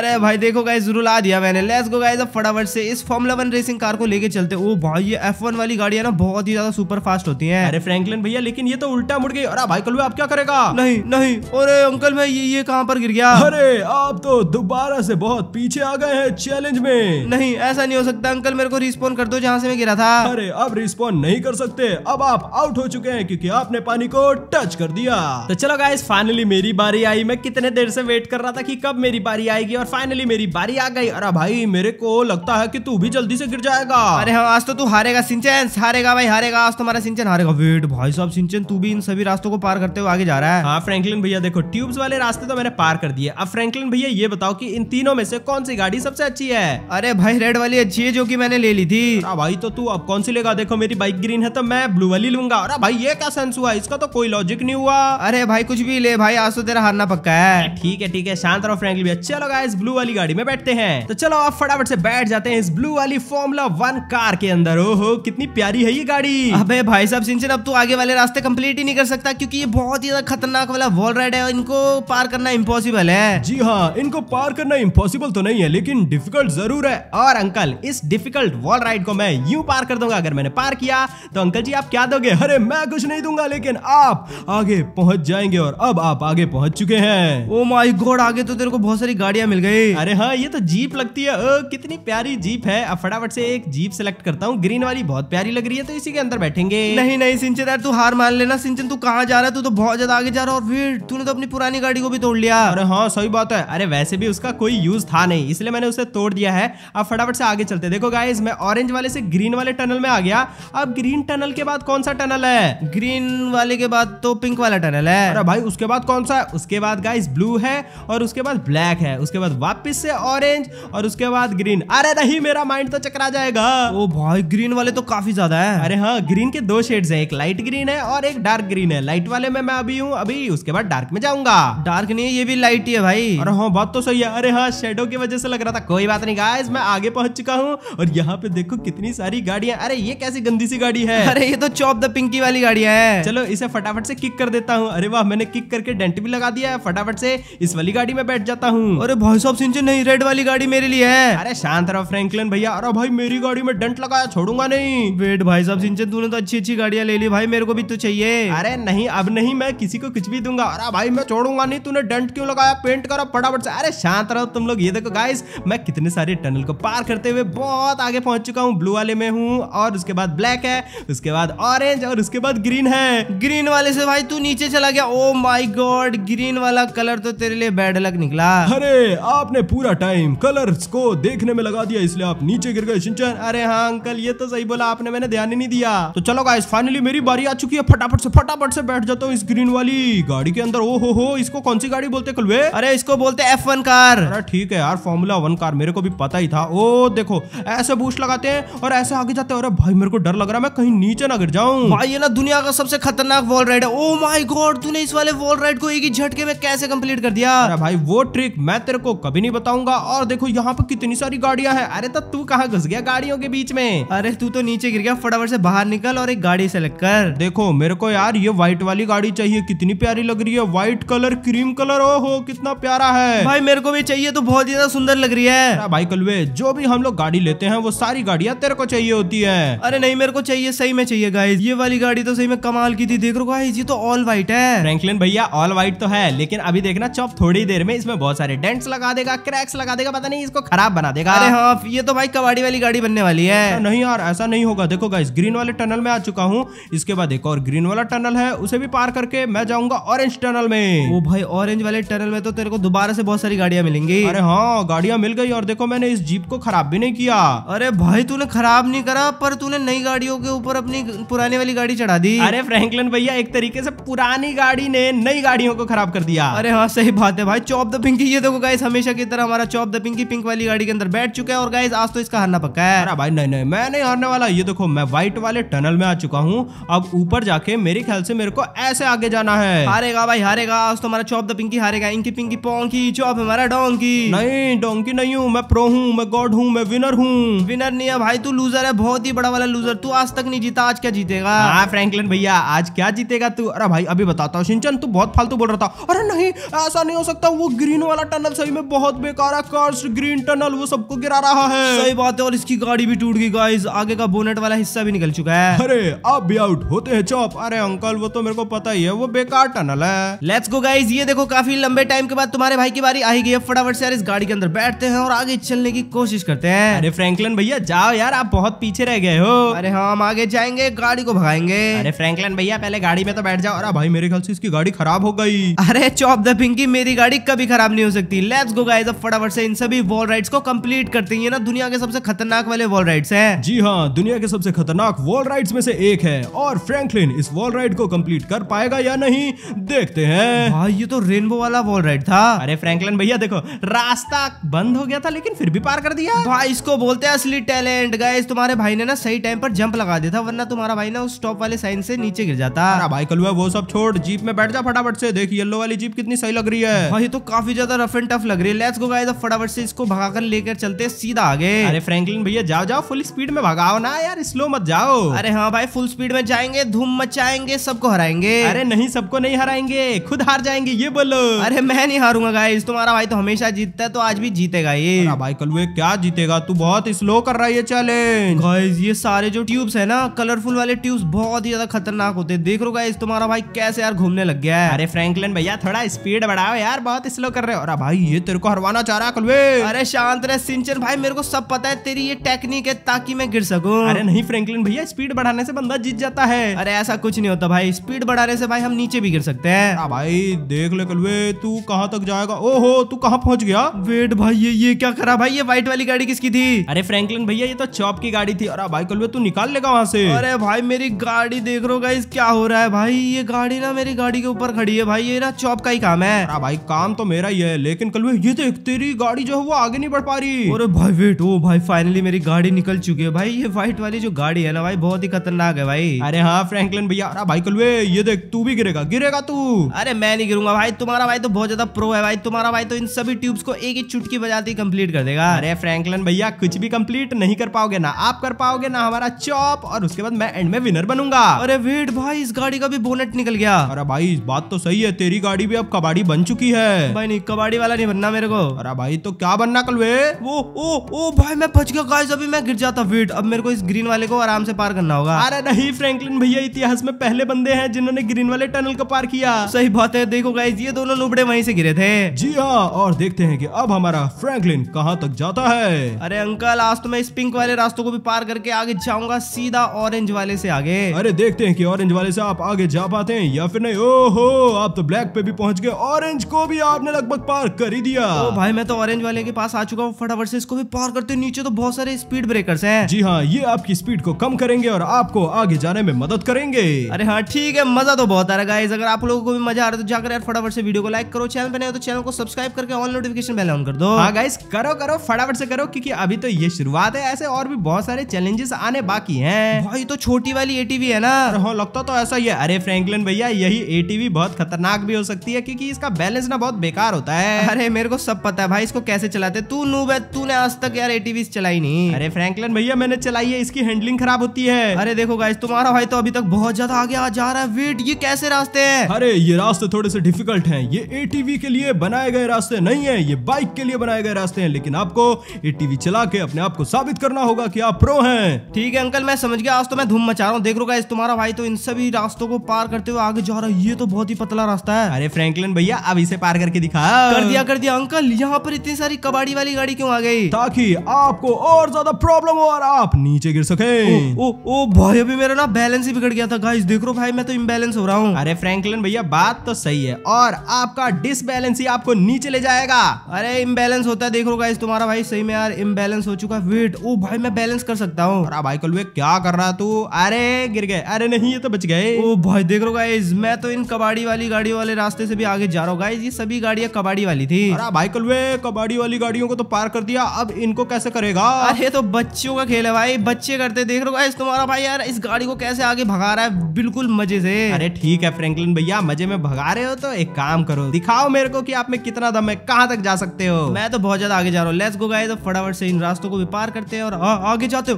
अरे भाई देखो गाइज ला दिया मैंने लेस गो गाइज फटाफट से इस फॉर्मुला वन रेसिंग कार को लेके चलते वो भाई ये एफ वाली गाड़ियां ना बहुत ही ज्यादा सुपर फास्ट होती है अरे फ्रेंकलिन भैया लेकिन ये तो उल्टा पड़ गई अरे भाई कलवे आप क्या करेगा नहीं नहीं अरे अंकल मैं ये ये कहाँ पर गिर गया अरे आप तो दोबारा से बहुत पीछे आ गए हैं चैलेंज में नहीं ऐसा नहीं हो सकता अंकल मेरे को रिस्पॉन्ड कर दो जहाँ से मैं गिरा था अरे अब रिस्पॉन्ड नहीं कर सकते अब आप आउट हो चुके हैं क्यूँकी आपने पानी को टच कर दिया तो चलो गाइस फाइनली मेरी बारी आई मैं कितने देर से वेट कर रहा था की कब मेरी बारी आएगी और फाइनली मेरी बारी आ गई अरे भाई मेरे को लगता है की तू भी जल्दी से गिर जाएगा अरे हाँ आज तो तू हारेगा सिंचन हारेगा भाई हारेगा आज तुम्हारा तो सिंचन हारेगा वेट भाई साहब सिंचन तू भी इन सभी भी रास्तों को पार करते हुए आगे जा रहा है हाँ फ्रैंकलिन भैया देखो ट्यूब्स वाले रास्ते तो मैंने पार कर दिए अब फ्रैंकलिन भैया ये बताओ कि इन तीनों में से कौन सी गाड़ी सबसे अच्छी है अरे भाई रेड वाली अच्छी है जो की मैंने ले ली थी भाई तो तू अब कौन सी लेगा देखो मेरी बाइक ग्रीन है तो मैं ब्लू वाली लूंगा अरे भाई ये क्या सेंस हुआ इसका तो कोई लॉजिक नहीं हुआ अरे भाई कुछ भी ले भाई आज तो तेरा हारना पक्का है ठीक है ठीक है शांत रहो फ्रेंकलिन भैया चलो गाइस ब्लू वाली गाड़ी में बैठते हैं तो चलो आप फटाफट से बैठ जाते हैं इस ब्लू वाली फॉर्मुला वन कार के अंदर ओहो कितनी प्यारी है ये गाड़ी अबे भाई साहब सिंचन अब तू आगे वाले रास्ते कंप्लीट ही नहीं कर सकता क्योंकि ये बहुत ही ज्यादा खतरनाक वाला वॉल राइड है और इनको पार करना इम्पोसिबल है जी हाँ इनको पार करना इम्पोसिबल तो नहीं है लेकिन डिफिकल्ट जरूर है और अंकल इस डिफिकल्ट वॉल राइड को मैं यू पार कर दूंगा अगर मैंने पार किया तो अंकल जी आप क्या दोगे अरे मैं कुछ नहीं दूंगा लेकिन आप आगे पहुंच जाएंगे और अब आप आगे पहुंच चुके हैं ओ माई गोड आगे तो तेरे को बहुत सारी गाड़ियां मिल गई अरे हाँ ये तो जीप लगती है कितनी प्यारी जीप है अब फटाफट से एक जीप सेलेक्ट करता हूँ ग्रीन वाली बहुत प्यारी लग रही है तो इसी के अंदर बैठेंगे नहीं नहीं सिंचन यार तू हार मान लेना सिंचन तू कहाँ जा रहा है तू तो बहुत ज्यादा आगे जा रहा है और फिर तूने तो अपनी पुरानी गाड़ी को भी तोड़ लिया अरे हाँ सही बात है अरे वैसे भी उसका कोई यूज था नहीं इसलिए मैंने उसे तोड़ दिया है अब फटाफट से आगे चलते देखो गाइज मैं ऑरेंज वाले से ग्रीन वाले टनल में आ गया अब ग्रीन टनल के बाद कौन सा टनल है ग्रीन वाले के बाद तो पिंक वाला टनल है अरे भाई उसके बाद कौन सा उसके बाद गाइज ब्लू है और उसके बाद ब्लैक है उसके बाद वापिस से ऑरेंज और उसके बाद ग्रीन अरे नहीं मेरा माइंड तो चकरा जाएगा ओ भाई ग्रीन वाले तो काफी ज्यादा है अरे हाँ ग्रीन के दो शेड्स है एक लाइट ग्रीन है और एक डार्क ग्रीन ग्रीन है लाइट वाले में मैं अभी हूँ अभी उसके बाद डार्क में जाऊंगा डार्क नहीं ये भी लाइट ही है भाई अरे हाँ बात तो सही है अरे हाँ शेडो की वजह से लग रहा था कोई बात नहीं गाइस मैं आगे पहुंच चुका हूँ और यहाँ पे देखो कितनी सारी गाड़िया अरे ये कैसी गंदी सी गाड़ी है अरे ये तो चौप द पिंकी वाली गाड़िया है चलो इसे फटाफट से किक कर देता हूँ अरे वाह मैंने किक करके डेंट भी लगा दिया है फटाफट से इस वाली गाड़ी में बैठ जाता हूँ अरे भाई साहब सिंह नहीं रेड वाली गाड़ी मेरे लिए है अरे शांत रहो फ्रेंकलिन भैया अरे भाई मेरी गाड़ी में डेंट लगाया छोड़ूंगा नहीं वेट भाई साहब सिंह तूने तो अच्छी अच्छी गाड़िया ले ली भाई मेरे को भी तो चाहिए अरे अरे नहीं अब नहीं मैं किसी को कुछ भी दूंगा अरे भाई मैं छोड़ूंगा नहीं तूने डेंट क्यों लगाया पेंट करो फटाफट से अरे शांत रहो तुम लोग ये देखो गाइस मैं कितने सारे टनल को पार करते हुए बहुत आगे पहुंच चुका हूँ ब्लू वाले में हूँ और उसके बाद ब्लैक है उसके बाद ऑरेंज और उसके बाद ग्रीन है ग्रीन वाले से भाई तू नीचे चला गया ओ माई गॉड ग्रीन वाला कलर तो तेरे लिए बैड लक निकला अरे आपने पूरा टाइम कलर्स को देखने में लगा दिया इसलिए आप नीचे गिर गए सिंचन अरे हाँ अंकल ये तो सही बोला आपने मैंने ध्यान ही नहीं दिया तो चलो गाइस फाइनली मेरी बारी आ चुकी है फटाफट से फटाफट फटाफट से बैठ जाता हूँ इस ग्रीन वाली गाड़ी के अंदर ओ हो हो इसको कौन सी गाड़ी बोलते कलवे अरे इसको बोलते एफ वन कार अरे ठीक है यार फॉर्मूला वन कार मेरे को भी पता ही था ओ देखो ऐसे बूश लगाते हैं और ऐसे आगे जाते हैं अरे भाई मेरे को डर लग रहा है मैं कहीं नीचे ना गिर जाऊँ भाई ये ना दुनिया का सबसे खतरनाक वॉल राइड है ओ माई गॉड तूने इस वाले वॉल राइड को एक ही झटके में कैसे कम्प्लीट कर दिया अरे भाई वो ट्रिक मैं तेरे को कभी नहीं बताऊंगा और देखो यहाँ पे कितनी सारी गाड़ियां है अरे तो तू कहा घुस गया गाड़ियों के बीच में अरे तू तो नीचे गिर गया फटाफट से बाहर निकल और एक गाड़ी सेलेक्ट कर देखो मेरे को यार ये व्हाइट वाली गाड़ी चाहिए कितनी प्यारी लग रही है व्हाइट कलर क्रीम कलर ओ हो कितना प्यारा है भाई मेरे को भी चाहिए तो बहुत ज्यादा सुंदर लग रही है भाई कलवे जो भी हम लोग गाड़ी लेते हैं वो सारी गाड़ियाँ तेरे को चाहिए होती है अरे नहीं मेरे को चाहिए सही में चाहिए गाई ये वाली गाड़ी तो सही में कमाल की थी देख रो गाइज ये तो ऑल व्हाइट है फ्रेंकलिन भैया ऑल व्हाइट तो है लेकिन अभी देखना चौप थोड़ी देर में इसमें बहुत सारे डेंट्स लगा देगा क्रैक्स लगा देगा पता नहीं इसको खराब बना देगा अरे हाँ ये तो भाई कबाड़ी वाली गाड़ी बनने वाली है नहीं यार ऐसा नहीं होगा देखो गाइज ग्रीन वाले टनल में आ चुका हूँ इसके बाद एक और ग्रीन वाला टनल है है उसे भी पार करके मैं जाऊंगा ऑरेंज टनल में वो भाई ऑरेंज वाले टनल में तो तेरे को दोबारा से बहुत सारी गाड़ियां मिलेंगी अरे हाँ गाड़ियां मिल गई और देखो मैंने इस जीप को खराब भी नहीं किया अरे भाई तूने खराब नहीं करा पर तूने नई गाड़ियों के ऊपर अपनी पुराने वाली गाड़ी चढ़ा दी अरे फ्रैंकलिन भैया एक तरीके से पुरानी गाड़ी ने नई गाड़ियों को खराब कर दिया अरे हाँ सही बात है भाई चौप द पिंकी ये देखो गाइस हमेशा की तरह हमारा चौप द पिंकी पिंक वाली गाड़ी के अंदर बैठ चुका है और गाइस आज तो इसका हारना पक्का है अरे भाई नहीं नहीं मैं नहीं हारने वाला ये देखो मैं व्हाइट वाले टनल में आ चुका हूँ अब ऊपर जाके मेरे ख्याल से मेरे को ऐसे आगे जाना है हारेगा भाई हारेगा आज तो हमारा चौप द पिंकी हारेगा इनकी पिंकी पोंकी चौप हमारा डोंकी नहीं डोंकी नहीं हूँ मैं प्रो हूँ मैं गॉड हूँ मैं विनर हूँ विनर नहीं है भाई तू लूजर है बहुत ही बड़ा वाला लूजर तू आज तक नहीं जीता आज क्या जीतेगा हाँ फ्रैंकलिन भैया आज क्या जीतेगा तू अरे भाई अभी बताता हूँ सिंचन तू बहुत फालतू बोल रहा था अरे नहीं ऐसा नहीं हो सकता वो ग्रीन वाला टनल सही में बहुत बेकार है कार्स ग्रीन टनल वो सबको गिरा रहा है सही बात है और इसकी गाड़ी भी टूट गई गाइस आगे का बोनेट वाला हिस्सा भी निकल चुका है अरे आप भी आउट होते हैं चौप अरे अंकल वो तो मेरे को पता ही है वो बेकार टनल है लेट्स गो गाइज ये देखो काफी लंबे टाइम के बाद तुम्हारे भाई की बारी आई गई है फटाफट से यार इस गाड़ी के अंदर बैठते हैं और आगे चलने की कोशिश करते हैं अरे फ्रैंकलिन भैया जाओ यार आप बहुत पीछे रह गए हो अरे हाँ हम आगे जाएंगे गाड़ी को भगाएंगे अरे फ्रैंकलिन भैया पहले गाड़ी में तो बैठ जाओ अरे भाई मेरे ख्याल से इसकी गाड़ी खराब हो गई अरे चौप द पिंकी मेरी गाड़ी कभी खराब नहीं हो सकती लेट्स गो गाइज अब फटाफट से इन सभी वॉल राइड्स को कम्प्लीट करते हैं ना दुनिया के सबसे खतरनाक वाले वॉल राइड्स है जी हाँ दुनिया के सबसे खतरनाक वॉल राइड्स में से एक है और फ्रैंकलिन इस वॉल राइड को कंप्लीट कर पाएगा या नहीं देखते हैं भाई ये तो रेनबो वाला वॉल राइड था अरे फ्रैंकलिन भैया देखो रास्ता बंद हो गया था लेकिन फिर भी पार कर दिया भाई इसको बोलते हैं असली टैलेंट गए तुम्हारे भाई ने ना सही टाइम पर जंप लगा दिया था वरना तुम्हारा भाई ना उस टॉप वाले साइन से नीचे गिर जाता भाई कलुआ वो सब छोड़ जीप में बैठ जा फटाफट से देख येलो वाली जीप कितनी सही लग रही है भाई तो काफी ज्यादा रफ एंड टफ लग रही है लेट्स गो गाइस फटाफट से इसको भगाकर लेकर चलते सीधा आगे अरे फ्रैंकलिन भैया जाओ जाओ फुल स्पीड में भगाओ ना यार स्लो मत जाओ अरे हाँ भाई फुल स्पीड में जाएंगे धूम मचाएंगे सब सबको हराएंगे अरे नहीं सबको नहीं हराएंगे खुद हार जाएंगे ये बोलो अरे मैं नहीं हारूंगा गाइस तुम्हारा भाई तो हमेशा जीतता है तो आज भी जीतेगा ये भाई कल वे क्या जीतेगा तू बहुत स्लो कर रहा है ये चैलेंज गाइस ये सारे जो ट्यूब्स है ना कलरफुल वाले ट्यूब्स बहुत ही ज्यादा खतरनाक होते हैं देख रो गाइस तुम्हारा भाई कैसे यार घूमने लग गया है अरे फ्रैंकलिन भैया थोड़ा स्पीड बढ़ाओ यार बहुत स्लो कर रहे हो अरे भाई ये तेरे को हरवाना चाह रहा है कलवे अरे शांत रहे सिंचन भाई मेरे को सब पता है तेरी ये टेक्निक है ताकि मैं गिर सकूं अरे नहीं फ्रैंकलिन भैया स्पीड बढ़ाने से बंदा जीत जाता है अरे ऐसा कुछ नहीं होता भाई भाई स्पीड बढ़ाने से भाई हम नीचे भी गिर सकते हैं हाँ भाई देख ले कलवे तू कहाँ तक जाएगा ओहो तू कहाँ पहुंच गया वेट भाई ये ये क्या करा भाई ये व्हाइट वाली गाड़ी किसकी थी अरे फ्रैंकलिन भैया ये तो चौप की गाड़ी थी अरे भाई कलवे तू निकाल लेगा वहाँ से अरे भाई मेरी गाड़ी देख रो गाइस क्या हो रहा है भाई ये गाड़ी ना मेरी गाड़ी के ऊपर खड़ी है भाई ये ना चौप का ही काम है अरे भाई काम तो मेरा ही है लेकिन कलवे ये देख तेरी गाड़ी जो है वो आगे नहीं बढ़ पा रही अरे भाई वेट ओ भाई फाइनली मेरी गाड़ी निकल चुकी है भाई ये व्हाइट वाली जो गाड़ी है ना भाई बहुत ही खतरनाक है भाई अरे हाँ फ्रेंकलिन भैया भाई अंकल वे ये देख तू भी गिरेगा गिरेगा तू अरे मैं नहीं गिरूंगा भाई तुम्हारा भाई तो बहुत ज्यादा प्रो है भाई तुम्हारा भाई तो इन सभी ट्यूब्स को एक ही चुटकी बजाती ही कंप्लीट कर देगा अरे फ्रैंकलन भैया कुछ भी कंप्लीट नहीं कर पाओगे ना आप कर पाओगे ना हमारा चॉप और उसके बाद मैं एंड में विनर बनूंगा अरे वेट भाई इस गाड़ी का भी बोनेट निकल गया अरे भाई बात तो सही है तेरी गाड़ी भी अब कबाड़ी बन चुकी है भाई नहीं कबाड़ी वाला नहीं बनना मेरे को अरे भाई तो क्या बनना कल वे वो ओ ओ भाई मैं बच गया गाइस अभी मैं गिर जाता वेट अब मेरे को इस ग्रीन वाले को आराम से पार करना होगा अरे नहीं फ्रैंकलिन भैया इतिहास में पहले बंदे बंदे हैं जिन्होंने ग्रीन वाले टनल को पार किया सही बात है देखो गाइज ये दोनों लुबड़े वहीं से गिरे थे जी हाँ और देखते हैं कि अब हमारा फ्रैंकलिन कहाँ तक जाता है अरे अंकल आज तो मैं इस पिंक वाले रास्तों को भी पार करके आगे जाऊंगा सीधा ऑरेंज वाले से आगे अरे देखते हैं कि ऑरेंज वाले से आप आगे जा पाते हैं या फिर नहीं ओहो आप तो ब्लैक पे भी पहुंच गए ऑरेंज को भी आपने लगभग पार कर ही दिया ओ भाई मैं तो ऑरेंज वाले के पास आ चुका हूँ फटाफट से इसको भी पार करते नीचे तो बहुत सारे स्पीड ब्रेकर है जी हाँ ये आपकी स्पीड को कम करेंगे और आपको आगे जाने में मदद करेंगे अरे हाँ ठीक है मजा तो बहुत आ रहा है अगर आप लोगों को भी मजा आ रहा है तो जाकर यार फटाफट से वीडियो को लाइक करो चैनल पर नहीं हो तो चैनल को सब्सक्राइब करके ऑल नोटिफिकेशन बेल ऑन कर दो हाँ गाइस करो करो फटाफट से करो क्योंकि अभी तो ये शुरुआत है ऐसे और भी बहुत सारे चैलेंजेस आने बाकी है भाई तो छोटी वाली एटीवी है ना हो लगता तो ऐसा ही अरे फ्रेंकलिन भैया यही एटीवी बहुत खतरनाक भी हो सकती है क्योंकि इसका बैलेंस ना बहुत बेकार होता है अरे मेरे को सब पता है भाई इसको कैसे चलाते तू नू तू ने आज तक यार एटीवी चलाई नहीं अरे फ्रेंकलिन भैया मैंने चलाई है इसकी हैंडलिंग खराब होती है अरे देखो गाइस तुम्हारा भाई तो अभी तक बहुत ज्यादा आगे आ जा रहा है वेट ये कैसे रास्ते हैं अरे ये रास्ते थोड़े से डिफिकल्ट हैं ये एटीवी के लिए बनाए गए रास्ते नहीं है ये बाइक के लिए बनाए गए रास्ते हैं लेकिन आपको एटीवी चला के अपने आप को साबित करना होगा की आप प्रो है ठीक है अंकल मैं समझ गया आज तो मैं धूम मचा रहा हूँ देख लो तुम्हारा भाई तो इन सभी रास्तों को पार करते हुए आगे जा रहा है ये तो बहुत ही पतला रास्ता है अरे फ्रेंकलिन भैया अब इसे पार करके दिखा कर दिया कर दिया अंकल यहाँ पर इतनी सारी कबाड़ी वाली गाड़ी क्यों आ गई ताकि आपको और ज्यादा प्रॉब्लम हो और आप नीचे गिर सके ओ, ओ, ओ भाई अभी मेरा ना बैलेंस ही बिगड़ गया था गाइस देख रो भाई भाई मैं तो इम्बेलेंस हो रहा हूँ अरे फ्रैंकलिन भैया बात तो सही है और आपका डिसबैलेंस ही आपको नीचे ले जाएगा अरे इम्बेलेंस होता है देख लो गाइस तुम्हारा भाई सही में यार इम्बेलेंस हो चुका वेट ओ भाई मैं बैलेंस कर सकता हूँ अरे भाई कल क्या कर रहा तू अरे गिर गए अरे नहीं ये तो बच गए ओ भाई देख रो गाइज मैं तो इन कबाड़ी वाली गाड़ियों वाले रास्ते से भी आगे जा रहा हूँ गाइज ये सभी गाड़ियाँ कबाड़ी वाली थी अरे भाई कल कबाड़ी वाली गाड़ियों को तो पार कर दिया अब इनको कैसे करेगा अरे तो बच्चों का खेल है भाई बच्चे करते देख लो गाइज तुम्हारा भाई यार इस गाड़ी को कैसे आगे भगा रहा है बिल्कुल मजे से अरे ठीक है फ्रैंकलिन भैया मजे में भगा रहे हो तो एक काम करो दिखाओ मेरे को कि आप में कितना दम है कहाँ तक जा सकते हो मैं तो बहुत ज्यादा आगे जा रहा हूँ लेस गो तो फटाफट से इन रास्तों को भी पार करते हैं और आ, आगे जाते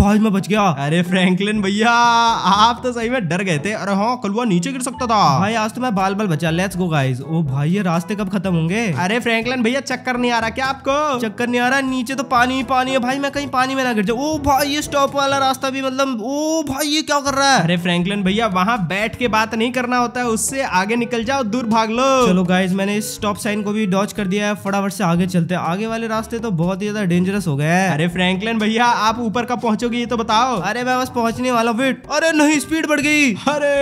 भाज में बच गया अरे फ्रेंकलिन भैया आप तो सही में डर गए थे अरे हाँ कलुआ नीचे गिर सकता था भाई आज तो मैं बाल बाल बचा लेट्स गो गाइस ओ भाई ये रास्ते कब खत्म होंगे अरे फ्रैंकलिन भैया चक्कर नहीं आ रहा क्या आपको चक्कर नहीं आ रहा नीचे तो पानी ही पानी है भाई मैं कहीं पानी में ना गिर जाऊ भाई ये स्टॉप वाला रास्ता भी मतलब ओ भाई ये क्या कर रहा है अरे फ्रैंकलिन भैया भैया वहाँ बैठ के बात नहीं करना होता है उससे आगे निकल जाओ दूर भाग लो चलो गाइज मैंने इस स्टॉप साइन को भी डॉच कर दिया है फटाफट से आगे चलते हैं आगे वाले रास्ते तो बहुत ही ज्यादा डेंजरस हो गए अरे फ्रैंकलिन भैया आप ऊपर का पहुंचोगे ये तो बताओ अरे मैं बस पहुंचने वाला वेट अरे नहीं स्पीड बढ़ गई अरे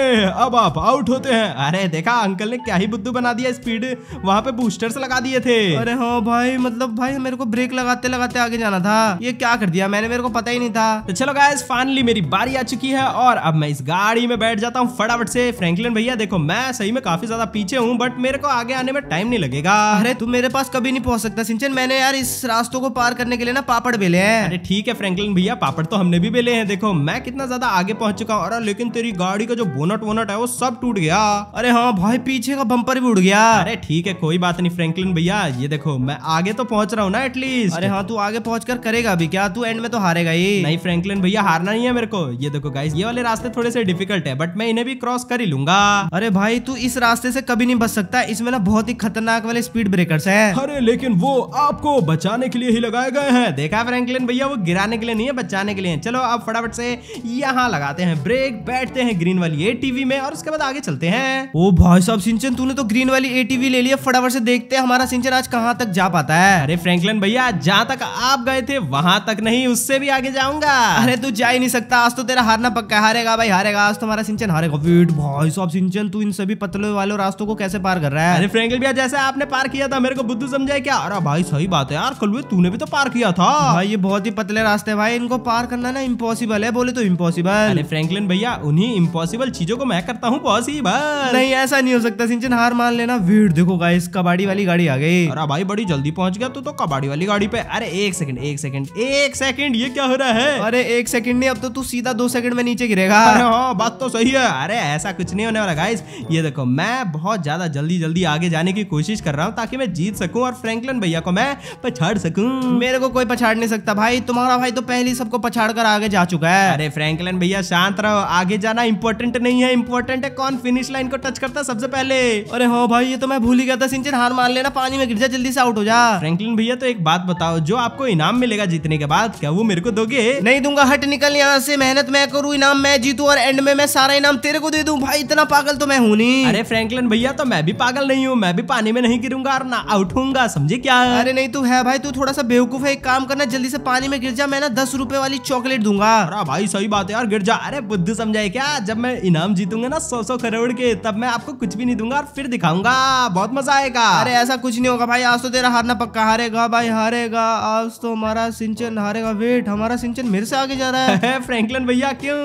अब आप आउट होते हैं अरे देखा अंकल ने क्या ही बुद्धू बना दिया स्पीड वहाँ पे बूस्टर्स लगा दिए थे अरे हाँ भाई मतलब भाई मेरे को ब्रेक लगाते लगाते आगे जाना था ये क्या कर दिया मैंने मेरे को पता ही नहीं था तो चलो गाय फाइनली मेरी बारी आ चुकी है और अब मैं इस गाड़ी में बैठ जाता हूँ फटाफट से फ्रैंकलिन भैया देखो मैं सही में काफी ज्यादा पीछे हूँ बट मेरे को आगे आने में टाइम नहीं लगेगा अरे तुम मेरे पास कभी नहीं पहुंच सकता सिंचन मैंने यार इस रास्तों को पार करने के लिए ना पापड़ बेले हैं अरे ठीक है फ्रेंकलिन भैया पापड़ तो हमने भी बेले हैं देखो मैं कितना ज्यादा आगे पहुंच चुका हूँ अरे लेकिन तेरी गाड़ी का जो बोनट वोनट है वो सब टूट गया अरे हाँ भाई पीछे का बंपर भी उड़ गया अरे ठीक है कोई बात नहीं फ्रेंकलिन भैया ये देखो मैं आगे तो पहुंच रहा हूँ ना एटलीस्ट अरे हाँ तू आगे पहुंच कर करेगा अभी क्या तू एंड में तो हारेगा ही नहीं फ्रेंकलिन भैया हारना नहीं है मेरे को ये देखो गाइस ये वाले रास्ते थोड़े से डिफिकल्ट डिफिकल्ट है बट मैं इन्हें भी क्रॉस कर ही लूंगा अरे भाई तू इस रास्ते से कभी नहीं बच सकता इसमें ना बहुत ही खतरनाक वाले स्पीड ब्रेकर है अरे लेकिन वो आपको बचाने के लिए ही लगाए गए हैं देखा फ्रेंकलिन भैया वो गिराने के लिए नहीं है बचाने के लिए चलो आप फटाफट से यहाँ लगाते हैं ब्रेक बैठते हैं ग्रीन वाली ए में और उसके बाद आगे चलते हैं ओ भाई साहब सिंचन तूने तो ग्रीन वाली ए ले लिया फटाफट से देखते हैं हमारा सिंचन आज कहाँ तक जा पाता है अरे फ्रेंकलिन भैया जहाँ तक आप गए थे वहाँ तक नहीं उससे भी आगे जाऊंगा अरे तू जा ही नहीं सकता आज तो तेरा हारना पक्का हारेगा भाई हारेगा आज तो हमारा सिंचन हारेगा वेट भाई साहब सिंचन तू इन सभी पतले वाले रास्तों को कैसे पार कर रहा है अरे फ्रेंकल भैया जैसे आपने पार किया था मेरे को बुद्धू समझा क्या अरे भाई सही बात है यार कल तूने भी तो पार किया था भाई ये बहुत ही पतले रास्ते भाई इनको पार करना ना इम्पोसिबल है बोले तो इम्पोसिबल अरे फ्रेंकलिन भैया उन्हीं इम्पोसिबल चीजों को मैं करता हूँ पॉसिबल नहीं ऐसा नहीं हो सकता सिंचन हार मान लेना वेट देखो गाइस कबाड़ी वाली गाड़ी आ गई अरे भाई बड़ी जल्दी पहुंच गया तू तो कबाड़ी वाली गाड़ी पे अरे एक सेकंड एक सेकंड एक सेकंड ये क्या हो रहा है अरे एक सेकंड नहीं अब तो तू सीधा दो सेकंड में नीचे गिरेगा हाँ, बात तो तो सही है अरे ऐसा कुछ नहीं होने वाला गाइस ये देखो मैं बहुत ज्यादा जल्दी जल्दी आगे जाने की कोशिश कर रहा हूँ ताकि मैं जीत सकूँ और फ्रेंकलन भैया को मैं पछाड़ सकूँ मेरे को कोई पछाड़ नहीं सकता भाई तुम्हारा भाई तो पहले सबको पछाड़ कर आगे जा चुका है अरे फ्रेंकलन भैया शांत रहो आगे जाना इंपॉर्टेंट नहीं है इंपॉर्टेंट है कौन फिनिश लाइन को टच करता सबसे पहले अरे हाँ भाई ये तो मैं भूल ही गया था सिंचन हार मार लेना पानी में गिर जा जल्दी से आउट हो जा फ्रेंकलिन भैया तो एक बात बताओ जो आपको इनाम मिलेगा जीतने के बाद क्या वो मेरे को दोगे नहीं दूंगा हट निकल यहाँ से मेहनत मैं करूँ इनाम मैं जीतू और एंड में मैं सारा इनाम तेरे को दे दू भाई इतना पागल तो मैं हूँ नहीं अरे फ्रैंकलिन भैया तो मैं भी पागल नहीं हूँ मैं भी पानी में नहीं गिरूंगा और ना आउट होऊंगा समझे क्या अरे नहीं तू है भाई तू थोड़ा सा बेवकूफ है एक काम करना जल्दी से पानी में गिर जा मैं ना दस रूपए वाली चॉकलेट दूंगा अरे भाई सही बात है यार गिर जा अरे बुद्ध समझाए क्या जब मैं इनाम जीतूंगा ना सौ सौ करोड़ के तब मैं आपको कुछ भी नहीं दूंगा और फिर दिखाऊंगा बहुत मजा आएगा अरे ऐसा कुछ नहीं होगा भाई आज तो तेरा हारना पक्का हारेगा भाई हारेगा आज तो हमारा सिंचन हारेगा वेट हमारा सिंचन मेरे से आगे जा रहा है फ्रैंकलिन भैया क्यों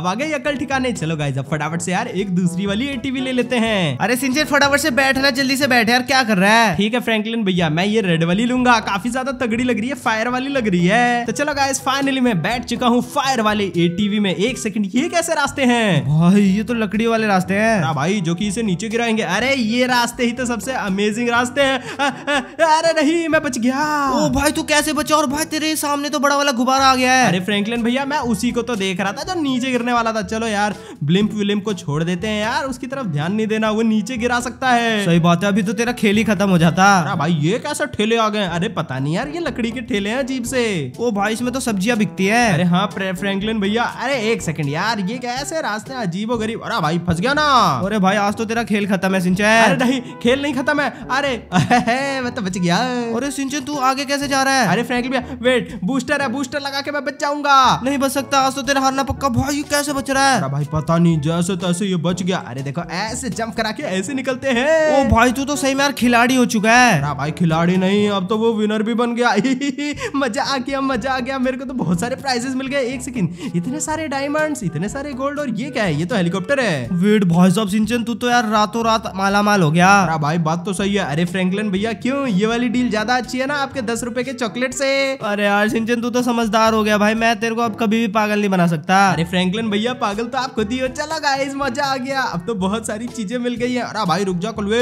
अब आगे अकल ठिकाने बनाने चलो गाइज अब फटाफट से यार एक दूसरी वाली एटीवी ले लेते हैं अरे सिंचन फटाफट से बैठ रहा जल्दी से बैठ यार क्या कर रहा है ठीक है फ्रैंकलिन भैया मैं ये रेड वाली लूंगा काफी ज्यादा तगड़ी लग रही है फायर वाली लग रही है तो चलो गाइज फाइनली मैं बैठ चुका हूँ फायर वाले एटीवी में एक सेकंड ये कैसे रास्ते हैं भाई ये तो लकड़ी वाले रास्ते हैं हाँ भाई जो की इसे नीचे गिराएंगे अरे ये रास्ते ही तो सबसे अमेजिंग रास्ते है अरे नहीं मैं बच गया ओ भाई तू कैसे बचा और भाई तेरे सामने तो बड़ा वाला गुब्बारा आ गया है अरे फ्रैंकलिन भैया मैं उसी को तो देख रहा था जो नीचे गिरने वाला था चलो यार ब्लिम्प विलिम्प को छोड़ देते हैं यार उसकी तरफ ध्यान नहीं देना वो नीचे गिरा सकता है सही बात है अभी तो तेरा खेल ही खत्म हो जाता भाई ये कैसा ठेले आ गए अरे पता नहीं यार ये लकड़ी के ठेले हैं अजीब से ओ भाई इसमें तो सब्जियां बिकती है अरे हाँ फ्रेंकलिन भैया अरे एक सेकंड यार ये कैसे रास्ते अजीब और गरीब अरे भाई फंस गया ना अरे भाई आज तो तेरा खेल खत्म है सिंचन अरे नहीं खेल नहीं खत्म है अरे मैं तो बच गया अरे सिंचन तू आगे कैसे जा रहा है अरे फ्रेंकलिन भैया वेट बूस्टर है बूस्टर लगा के मैं बच जाऊंगा नहीं बच सकता आज तो तेरा हारना पक्का भाई कैसे बच रहा है भाई पता नहीं जैसे तैसे ये बच गया अरे देखो ऐसे जंप करा के ऐसे निकलते हैं ओ भाई तू तो सही में यार खिलाड़ी हो चुका है भाई खिलाड़ी नहीं अब तो वो विनर भी बन गया मजा आ गया मजा आ गया मेरे को तो बहुत सारे प्राइजेस मिल गए एक सेकंड इतने सारे डायमंड इतने सारे गोल्ड और ये क्या है ये तो हेलीकॉप्टर है वेट भाई साहब सिंचन तू तो यार रातों रात माला माल हो गया अरे भाई बात तो सही है अरे फ्रैंकलिन भैया क्यों ये वाली डील ज्यादा अच्छी है ना आपके दस रुपए के चॉकलेट से अरे यार सिंचन तू तो समझदार हो गया भाई मैं तेरे को अब कभी भी पागल नहीं बना सकता अरे फ्रैंकलिन भैया पागल तो आप आपको हो चलो गाइस मजा आ गया अब तो बहुत सारी चीजें मिल गई है अरे भाई रुक जा कलवे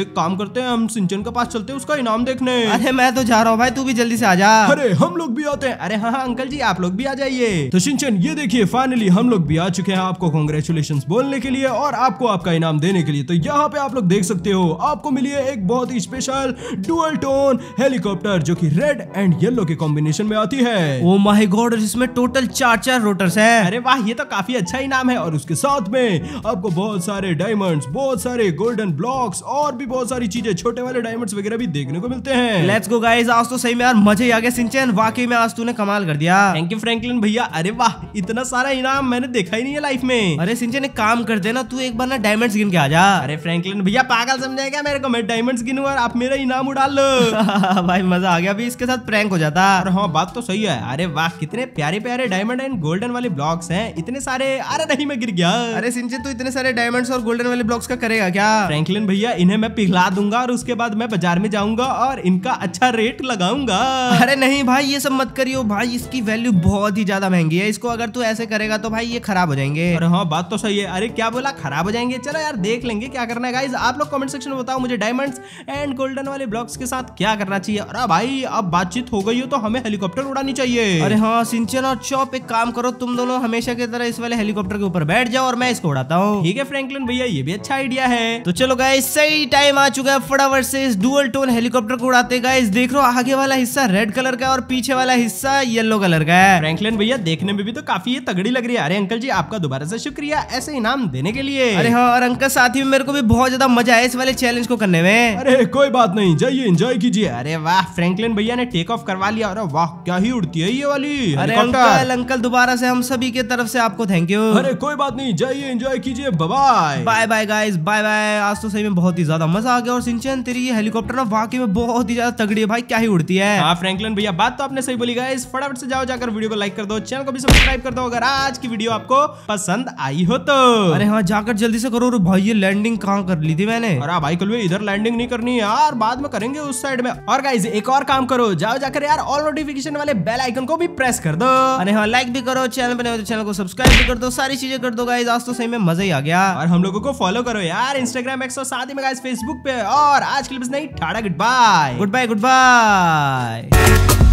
एक काम करते हैं हम सिंचन के पास चलते हैं उसका इनाम देखने अरे मैं तो जा रहा हूँ भाई तू भी जल्दी से आ जा अरे हम लोग भी आते हैं अरे हाँ, हाँ अंकल जी आप लोग भी आ जाइए तो सिंचन ये देखिए फाइनली हम लोग भी आ चुके हैं आपको कॉन्ग्रेचुलेशन बोलने के लिए और आपको आपका इनाम देने के लिए तो यहाँ पे आप लोग देख सकते हो आपको मिली है एक बहुत ही स्पेशल डुअल टोन हेलीकॉप्टर जो की रेड एंड येलो के कॉम्बिनेशन में आती है ओ माई गॉड इसमें टोटल चार चार रोटर्स है अरे वाह ये तो काफी अच्छा इनाम स्पैम है और उसके साथ में आपको बहुत सारे डायमंड्स बहुत सारे गोल्डन ब्लॉक्स और भी बहुत सारी चीजें छोटे वाले डायमंड्स वगैरह भी देखने को मिलते हैं लेट्स गो गाइस आज तो सही में यार मजे आ गए सिंचन वाकई में आज तूने कमाल कर दिया थैंक यू फ्रैंकलिन भैया अरे वाह इतना सारा इनाम मैंने देखा ही नहीं है लाइफ में अरे सिंचन एक काम कर देना तू एक बार ना डायमंड्स गिन के आ जा अरे फ्रैंकलिन भैया पागल समझाएगा मेरे को मैं डायमंड्स गिनूं और आप मेरा इनाम उड़ा लो भाई मजा आ गया अभी इसके साथ प्रैंक हो जाता और हाँ बात तो सही है अरे वाह कितने प्यारे प्यारे डायमंड एंड गोल्डन वाले ब्लॉक्स हैं इतने सारे अरे पता नहीं मैं गिर गया अरे सिंचन तू इतने सारे डायमंड्स और गोल्डन वाले ब्लॉक्स का करेगा क्या फ्रैंकलिन भैया इन्हें मैं पिघला दूंगा और उसके बाद मैं बाजार में जाऊंगा और इनका अच्छा रेट लगाऊंगा अरे नहीं भाई ये सब मत करियो भाई इसकी वैल्यू बहुत ही ज्यादा महंगी है इसको अगर तू ऐसे करेगा तो भाई ये खराब हो जाएंगे अरे हाँ बात तो सही है अरे क्या बोला खराब हो जाएंगे चलो यार देख लेंगे क्या करना है गाइज आप लोग कमेंट सेक्शन में बताओ मुझे डायमंड्स एंड गोल्डन वाले ब्लॉक्स के साथ क्या करना चाहिए अरे भाई अब बातचीत हो गई हो तो हमें हेलीकॉप्टर उड़ानी चाहिए अरे हाँ सिंचन और चौप एक काम करो तुम दोनों हमेशा की तरह इस वाले हेलीकॉप्टर के ऊपर बैठ जाओ और मैं इसको उड़ाता हूँ ठीक है फ्रेंकलिन भैया ये भी अच्छा आइडिया है तो चलो गाय सही टाइम आ चुका है फटाफट से इस डुअल टोन हेलीकॉप्टर को उड़ाते गाइस देख लो आगे वाला हिस्सा रेड कलर का और पीछे वाला हिस्सा येलो कलर का है फ्रेंकलिन भैया देखने में भी तो काफी तगड़ी लग रही है अरे अंकल जी आपका दोबारा से शुक्रिया ऐसे इनाम देने के लिए अरे हाँ और अंकल साथ ही मेरे को भी बहुत ज्यादा मजा आया इस वाले चैलेंज को करने में अरे कोई बात नहीं जाइए एंजॉय कीजिए अरे वाह फ्रेंकलिन भैया ने टेक ऑफ करवा लिया अरे वाह क्या ही उड़ती है ये वाली अरे अंकल अंकल दोबारा से हम सभी के तरफ से आपको थैंक यू अरे अरे कोई बात नहीं जाइए एंजॉय कीजिए bye bye bye guys bye bye आज तो सही में बहुत ही ज्यादा मजा आ गया और सिंचन तेरी ये हेलीकॉप्टर ना वाकई में बहुत ही ज्यादा तगड़ी है भाई क्या ही उड़ती है हाँ फ्रैंकलिन भैया बात तो आपने सही बोली गाइस फटाफट से जाओ जाकर वीडियो को लाइक कर दो चैनल को भी सब्सक्राइब कर दो अगर आज की वीडियो आपको पसंद आई हो तो अरे हाँ जाकर जल्दी से करो भाई ये लैंडिंग कहाँ कर ली थी मैंने अरे हाँ, भाई कल इधर लैंडिंग नहीं करनी यार बाद में करेंगे उस साइड में और गाइज एक और काम करो जाओ जाकर यार ऑल नोटिफिकेशन वाले बेल आइकन को भी प्रेस कर दो अरे हाँ लाइक भी करो चैनल बने तो चैनल को सब्सक्राइब भी कर दो सारी चीजें कर दो गाइज आज तो सही में मजा ही आ गया और हम लोगों को फॉलो करो यार इंस्टाग्राम एक्स साथ ही में फेसबुक पे और आज के लिए बस नहीं ठाड़ा good bye good bye good bye